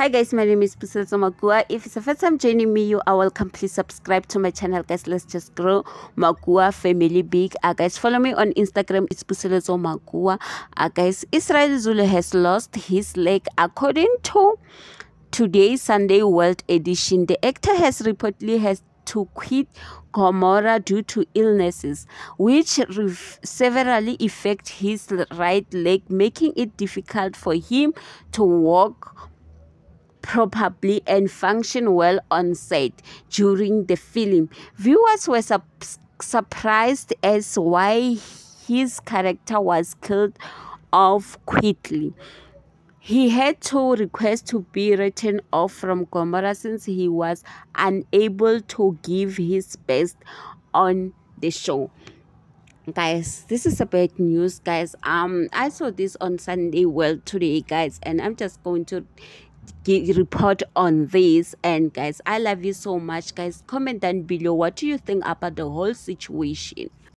hi guys my name is Pusatsa Magua if it's the first time joining me you are welcome please subscribe to my channel guys let's just grow Magua family big uh, guys follow me on Instagram it's Pusetso Magua uh, guys Israel Zulu has lost his leg according to today's Sunday World Edition the actor has reportedly has to quit Gomorrah due to illnesses, which severely affect his right leg, making it difficult for him to walk properly and function well on set during the film. Viewers were su surprised as why his character was killed off quickly. He had to request to be written off from Gomorrah since he was unable to give his best on the show guys this is a bad news guys um i saw this on sunday well today guys and i'm just going to report on this and guys i love you so much guys comment down below what do you think about the whole situation